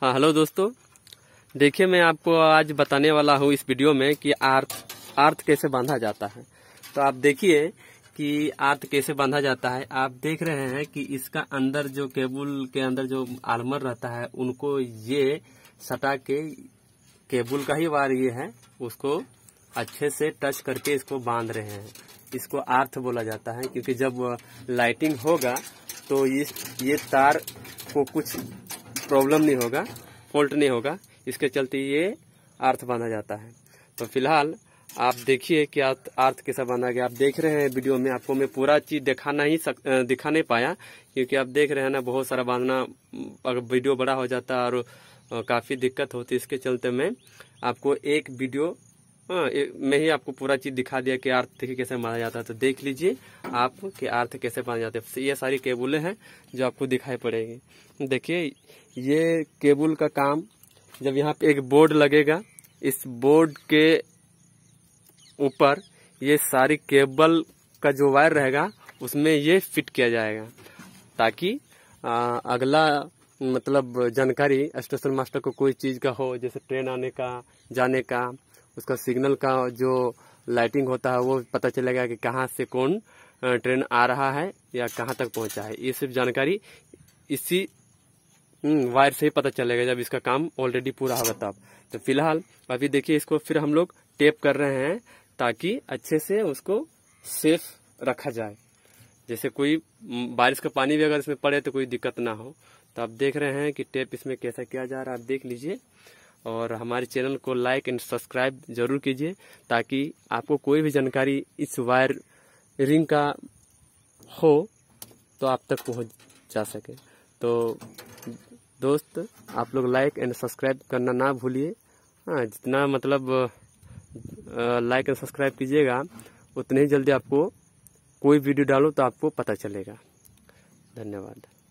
हाँ हेलो दोस्तों देखिए मैं आपको आज बताने वाला हूँ इस वीडियो में कि आर्थ आर्थ कैसे बांधा जाता है तो आप देखिए कि आर्थ कैसे बांधा जाता है आप देख रहे हैं कि इसका अंदर जो केबल के अंदर जो आलमर रहता है उनको ये सटा के केबल का ही वार ये है उसको अच्छे से टच करके इसको बांध रहे हैं इसको आर्थ बोला जाता है क्योंकि जब लाइटिंग होगा तो इस ये तार को कुछ प्रॉब्लम नहीं होगा फॉल्ट नहीं होगा इसके चलते ये आर्थ बांधा जाता है तो फिलहाल आप देखिए कि आर्थ कैसा बांधा गया आप देख रहे हैं वीडियो में आपको मैं पूरा चीज दिखाना ही सक, दिखा नहीं पाया क्योंकि आप देख रहे हैं ना बहुत सारा बांधना अगर वीडियो बड़ा हो जाता और काफ़ी दिक्कत होती इसके चलते मैं आपको एक वीडियो हाँ मैं ही आपको पूरा चीज दिखा दिया कि आर्थ कैसे माना जाता है तो देख लीजिए आप कि आर्थ कैसे माना जाता है ये सारी केबुलें हैं जो आपको दिखाई पड़ेगी देखिए ये केबुल का काम जब यहाँ पे एक बोर्ड लगेगा इस बोर्ड के ऊपर ये सारी केबल का जो वायर रहेगा उसमें ये फिट किया जाएगा ताकि आ, अगला मतलब जानकारी स्टेशन मास्टर को कोई चीज़ का हो जैसे ट्रेन आने का जाने का उसका सिग्नल का जो लाइटिंग होता है वो पता चलेगा कि कहाँ से कौन ट्रेन आ रहा है या कहाँ तक पहुँचा है ये सिर्फ जानकारी इसी हम्म, वायर से ही पता चलेगा जब इसका काम ऑलरेडी पूरा होगा तब तो फिलहाल अभी देखिए इसको फिर हम लोग टेप कर रहे हैं ताकि अच्छे से उसको सेफ रखा जाए जैसे कोई हम्म, बारिश का पानी भी अगर इसमें पड़े तो कोई दिक्कत ना हो तो आप देख रहे हैं कि टेप इसमें कैसा किया जा रहा है आप देख लीजिए और हमारे चैनल को लाइक एंड सब्सक्राइब जरूर कीजिए ताकि आपको कोई भी जानकारी इस वायर रिंग का हो तो आप तक पहुंच जा सके तो दोस्त आप लोग लाइक एंड सब्सक्राइब करना ना भूलिए हाँ जितना मतलब लाइक एंड सब्सक्राइब कीजिएगा उतने ही जल्दी आपको कोई वीडियो डालो तो आपको पता चलेगा धन्यवाद